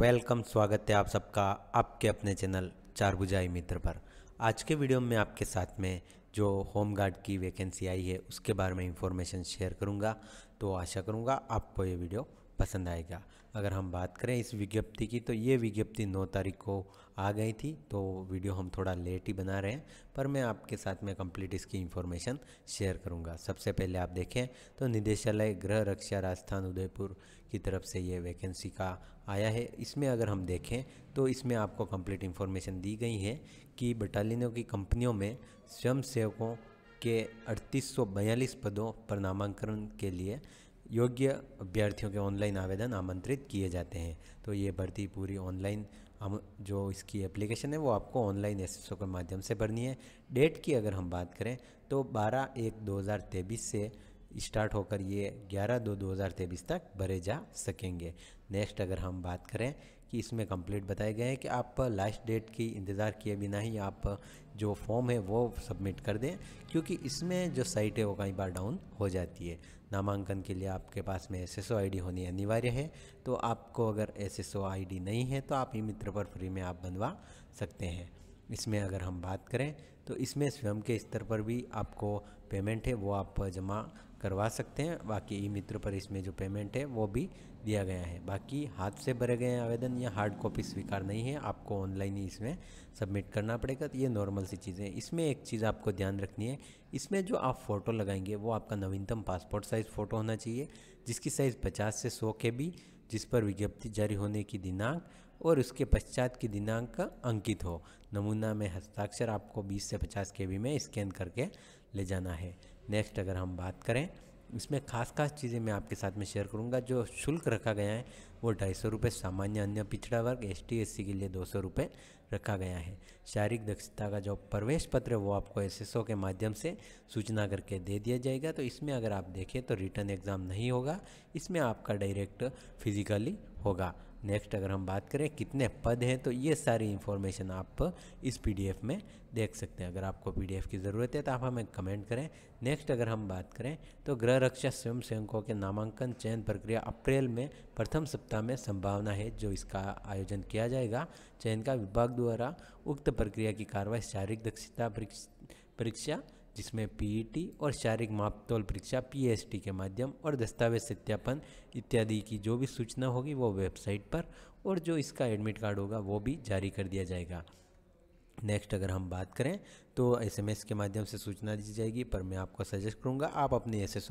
welcome स्वागत है आप सबका आपके अपने चैनल चारभुजाई मित्र पर आज के वीडियो में आपके साथ में जो होम गार्ड की वैकेंसी आई है उसके बारे में इंफॉर्मेशन शेयर करूंगा तो आशा करूंगा आपको ये वीडियो पसंद आएगा अगर हम बात करें इस विज्ञप्ति की तो ये विज्ञप्ति 9 तारीख को आ गई थी तो वीडियो हम थोड़ा लेट ही बना रहे हैं पर मैं आपके साथ में कंप्लीट इसकी इन्फॉर्मेशन शेयर करूँगा सबसे पहले आप देखें तो निदेशालय गृह रक्षा राजस्थान उदयपुर की तरफ से ये वैकेंसी का आया है इसमें अगर हम देखें तो इसमें आपको कम्प्लीट इन्फॉर्मेशन दी गई है कि बटालियनों की कंपनियों में स्वयं सेवकों के अड़तीस पदों पर नामांकन के लिए योग्य अभ्यर्थियों के ऑनलाइन आवेदन आमंत्रित किए जाते हैं तो ये भर्ती पूरी ऑनलाइन हम जो इसकी एप्लीकेशन है वो आपको ऑनलाइन एस के माध्यम से भरनी है डेट की अगर हम बात करें तो 12 एक 2023 से स्टार्ट होकर ये 11 दो 2023 तक भरे जा सकेंगे नेक्स्ट अगर हम बात करें कि इसमें कंप्लीट बताया गया है कि आप लास्ट डेट की इंतज़ार किए बिना ही आप जो फॉर्म है वो सबमिट कर दें क्योंकि इसमें जो साइट है वो कई बार डाउन हो जाती है नामांकन के लिए आपके पास में एस एस होनी अनिवार्य है तो आपको अगर एस एस नहीं है तो आप ई मित्र पर फ्री में आप बनवा सकते हैं इसमें अगर हम बात करें तो इसमें स्वयं के स्तर पर भी आपको पेमेंट है वो आप जमा करवा सकते हैं बाकी ई मित्र पर इसमें जो पेमेंट है वो भी दिया गया है बाकी हाथ से भरे गए आवेदन या हार्ड कॉपी स्वीकार नहीं है आपको ऑनलाइन ही इसमें सबमिट करना पड़ेगा तो ये नॉर्मल सी चीज़ें इसमें एक चीज़ आपको ध्यान रखनी है इसमें जो आप फ़ोटो लगाएंगे वो आपका नवीनतम पासपोर्ट साइज़ फ़ोटो होना चाहिए जिसकी साइज़ पचास से सौ के बी जिस पर विज्ञप्ति जारी होने की दिनांक और उसके पश्चात की दिनांक अंकित हो नमूना में हस्ताक्षर आपको 20 से 50 के बी में स्कैन करके ले जाना है नेक्स्ट अगर हम बात करें इसमें खास खास चीज़ें मैं आपके साथ में शेयर करूंगा जो शुल्क रखा गया है वो ढाई सौ रुपये सामान्य अन्य पिछड़ा वर्ग एस टी एस सी के लिए दो सौ रुपये रखा गया है शारीरिक दक्षता का जो प्रवेश पत्र है वो आपको एस के माध्यम से सूचना करके दे दिया जाएगा तो इसमें अगर आप देखें तो रिटर्न एग्ज़ाम नहीं होगा इसमें आपका डायरेक्ट फिजिकली होगा नेक्स्ट अगर हम बात करें कितने पद हैं तो ये सारी इन्फॉर्मेशन आप इस पीडीएफ में देख सकते हैं अगर आपको पीडीएफ की ज़रूरत है तो आप हमें कमेंट करें नेक्स्ट अगर हम बात करें तो गृह रक्षा स्वयं सेवकों के नामांकन चयन प्रक्रिया अप्रैल में प्रथम सप्ताह में संभावना है जो इसका आयोजन किया जाएगा चयन का विभाग द्वारा उक्त प्रक्रिया की कार्रवाई शारीरिक दक्षता परीक्षा जिसमें पीईटी e और शारीरिक मापतोल परीक्षा पीएसटी के माध्यम और दस्तावेज सत्यापन इत्यादि की जो भी सूचना होगी वो वेबसाइट पर और जो इसका एडमिट कार्ड होगा वो भी जारी कर दिया जाएगा नेक्स्ट अगर हम बात करें तो एसएमएस के माध्यम से सूचना दी जाएगी पर मैं आपको सजेस्ट करूंगा आप अपनी एस एस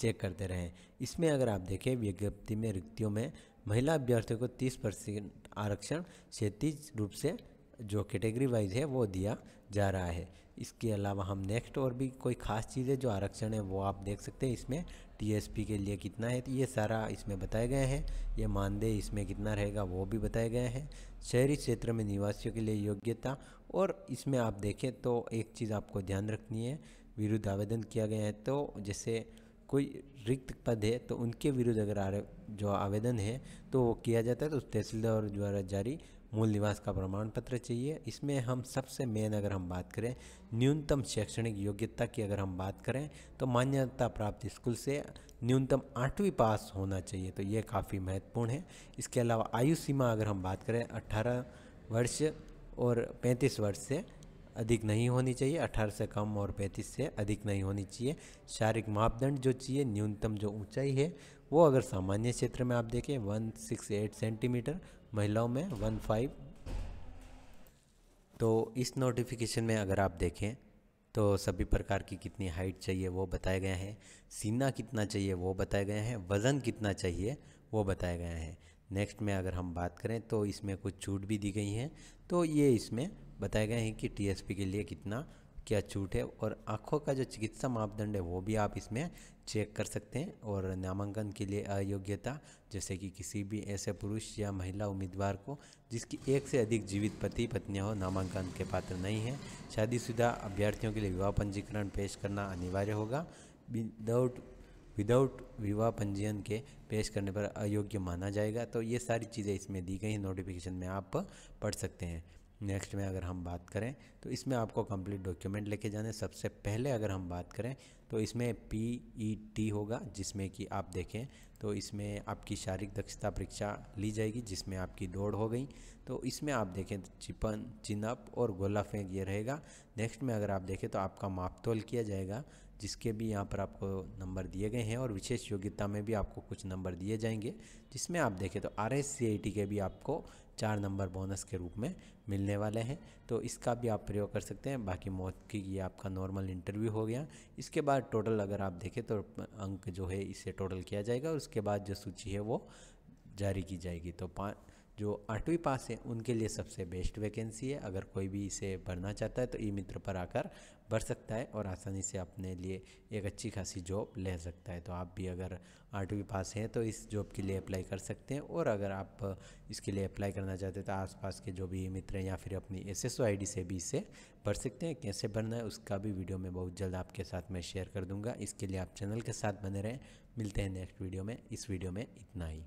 चेक करते रहें इसमें अगर आप देखें विज्ञप्ति में रिक्तियों में महिला अभ्यर्थियों को 30 परसेंट आरक्षण क्षेत्रीय रूप से जो कैटेगरी वाइज है वो दिया जा रहा है इसके अलावा हम नेक्स्ट और भी कोई ख़ास चीज़ें जो आरक्षण है वो आप देख सकते हैं इसमें टीएसपी के लिए कितना है ये सारा इसमें बताया गया है ये मानदेय इसमें कितना रहेगा वो भी बताया गया है शहरी क्षेत्र में निवासियों के लिए योग्यता और इसमें आप देखें तो एक चीज़ आपको ध्यान रखनी है विरुद्ध आवेदन किया गया है तो जैसे कोई रिक्त पद है तो उनके विरुद्ध अगर जो आवेदन है तो वो किया जाता है तो तहसीलदार द्वारा जारी मूल निवास का प्रमाण पत्र चाहिए इसमें हम सबसे मेन अगर हम बात करें न्यूनतम शैक्षणिक योग्यता की अगर हम बात करें तो मान्यता प्राप्त स्कूल से न्यूनतम आठवीं पास होना चाहिए तो ये काफ़ी महत्वपूर्ण है इसके अलावा आयु सीमा अगर हम बात करें अट्ठारह वर्ष और पैंतीस वर्ष से अधिक नहीं होनी चाहिए 18 से कम और 35 से अधिक नहीं होनी चाहिए शारीरिक मापदंड जो चाहिए न्यूनतम जो ऊंचाई है वो अगर सामान्य क्षेत्र में आप देखें 168 सेंटीमीटर महिलाओं में 15 तो इस नोटिफिकेशन में अगर आप देखें तो सभी प्रकार की कितनी हाइट चाहिए वो बताया गया है सीना कितना चाहिए वो बताया गया है वज़न कितना चाहिए वो बताया गया है नेक्स्ट में अगर हम बात करें तो इसमें कुछ छूट भी दी गई हैं तो ये इसमें बताया गया है कि टीएसपी के लिए कितना क्या छूट है और आँखों का जो चिकित्सा मापदंड है वो भी आप इसमें चेक कर सकते हैं और नामांकन के लिए अयोग्यता जैसे कि किसी भी ऐसे पुरुष या महिला उम्मीदवार को जिसकी एक से अधिक जीवित पति पत्नियां हो नामांकन के पात्र नहीं है शादीशुदा अभ्यर्थियों के लिए विवाह पंजीकरण पेश करना अनिवार्य होगा विदाउट विदाउट विवाह पंजीयन के पेश करने पर अयोग्य माना जाएगा तो ये सारी चीज़ें इसमें दी गई हैं नोटिफिकेशन में आप पढ़ सकते हैं नेक्स्ट में अगर हम बात करें तो इसमें आपको कंप्लीट डॉक्यूमेंट लेके जाने सबसे पहले अगर हम बात करें तो इसमें पी ई टी होगा जिसमें कि आप देखें तो इसमें आपकी शारीरिक दक्षता परीक्षा ली जाएगी जिसमें आपकी दौड़ हो गई तो इसमें आप देखें तो चिपन चिनअप और गोला फेंक ये रहेगा नेक्स्ट में अगर आप देखें तो आपका मापतोल किया जाएगा जिसके भी यहाँ पर आपको नंबर दिए गए हैं और विशेष योग्यता में भी आपको कुछ नंबर दिए जाएंगे जिसमें आप देखें तो आर एस के भी आपको चार नंबर बोनस के रूप में मिलने वाले हैं तो इसका भी आप प्रयोग कर सकते हैं बाकी मौत की ये आपका नॉर्मल इंटरव्यू हो गया इसके बाद टोटल अगर आप देखें तो अंक जो है इसे टोटल किया जाएगा और उसके बाद जो सूची है वो जारी की जाएगी तो पाँच जो आठवीं पास हैं उनके लिए सबसे बेस्ट वैकेंसी है अगर कोई भी इसे भरना चाहता है तो ई मित्र पर आकर भर सकता है और आसानी से अपने लिए एक अच्छी खासी जॉब ले सकता है तो आप भी अगर आठवीं पास हैं तो इस जॉब के लिए अप्लाई कर सकते हैं और अगर आप इसके लिए अप्लाई करना चाहते हैं तो आसपास के जो भी मित्र हैं या फिर अपनी एस एस से भी इसे भर सकते हैं कैसे भरना है उसका भी वीडियो में बहुत जल्द आपके साथ मैं शेयर कर दूँगा इसके लिए आप चैनल के साथ बने रहें मिलते हैं नेक्स्ट वीडियो में इस वीडियो में इतना ही